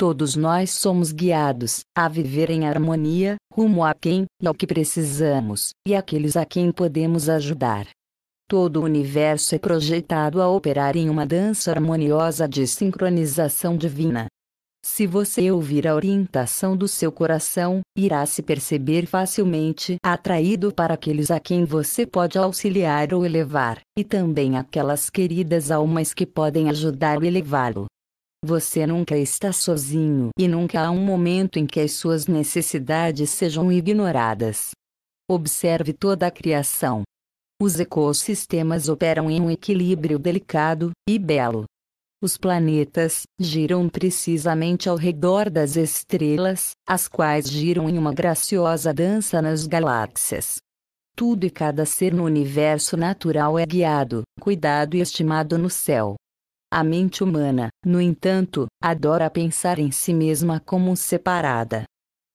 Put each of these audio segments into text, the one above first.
Todos nós somos guiados a viver em harmonia, rumo a quem e ao que precisamos, e aqueles a quem podemos ajudar. Todo o universo é projetado a operar em uma dança harmoniosa de sincronização divina. Se você ouvir a orientação do seu coração, irá se perceber facilmente atraído para aqueles a quem você pode auxiliar ou elevar, e também aquelas queridas almas que podem ajudar ou elevá-lo. Você nunca está sozinho e nunca há um momento em que as suas necessidades sejam ignoradas. Observe toda a criação. Os ecossistemas operam em um equilíbrio delicado e belo. Os planetas giram precisamente ao redor das estrelas, as quais giram em uma graciosa dança nas galáxias. Tudo e cada ser no universo natural é guiado, cuidado e estimado no céu. A mente humana, no entanto, adora pensar em si mesma como separada.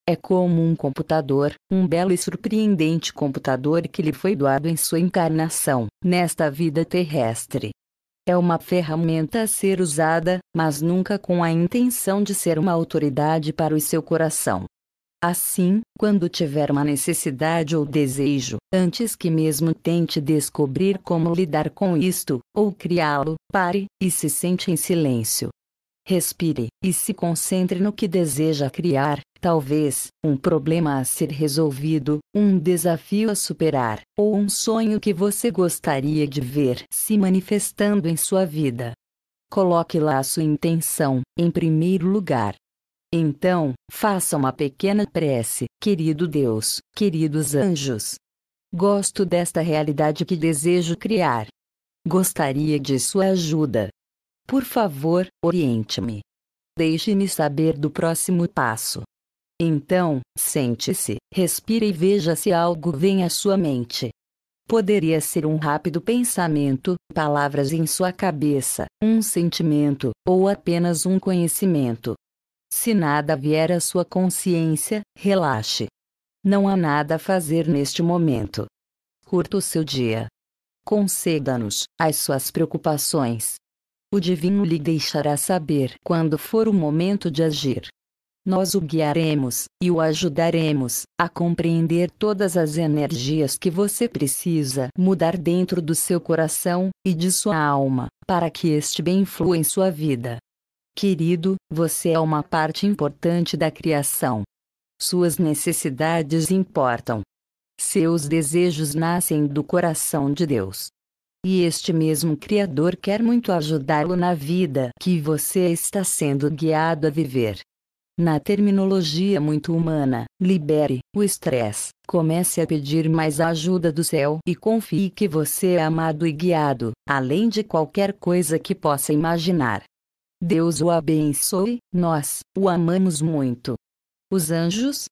É como um computador, um belo e surpreendente computador que lhe foi doado em sua encarnação, nesta vida terrestre. É uma ferramenta a ser usada, mas nunca com a intenção de ser uma autoridade para o seu coração. Assim, quando tiver uma necessidade ou desejo, antes que mesmo tente descobrir como lidar com isto, ou criá-lo, pare e se sente em silêncio. Respire e se concentre no que deseja criar, talvez, um problema a ser resolvido, um desafio a superar, ou um sonho que você gostaria de ver se manifestando em sua vida. Coloque lá a sua intenção, em primeiro lugar, então, faça uma pequena prece, querido Deus, queridos anjos. Gosto desta realidade que desejo criar. Gostaria de sua ajuda. Por favor, oriente-me. Deixe-me saber do próximo passo. Então, sente-se, respire e veja se algo vem à sua mente. Poderia ser um rápido pensamento, palavras em sua cabeça, um sentimento, ou apenas um conhecimento. Se nada vier à sua consciência, relaxe. Não há nada a fazer neste momento. Curta o seu dia. Conceda-nos as suas preocupações. O divino lhe deixará saber quando for o momento de agir. Nós o guiaremos e o ajudaremos a compreender todas as energias que você precisa mudar dentro do seu coração e de sua alma, para que este bem flua em sua vida. Querido, você é uma parte importante da criação. Suas necessidades importam. Seus desejos nascem do coração de Deus. E este mesmo Criador quer muito ajudá-lo na vida que você está sendo guiado a viver. Na terminologia muito humana, libere o estresse, comece a pedir mais ajuda do céu e confie que você é amado e guiado, além de qualquer coisa que possa imaginar. Deus o abençoe, nós o amamos muito. Os anjos,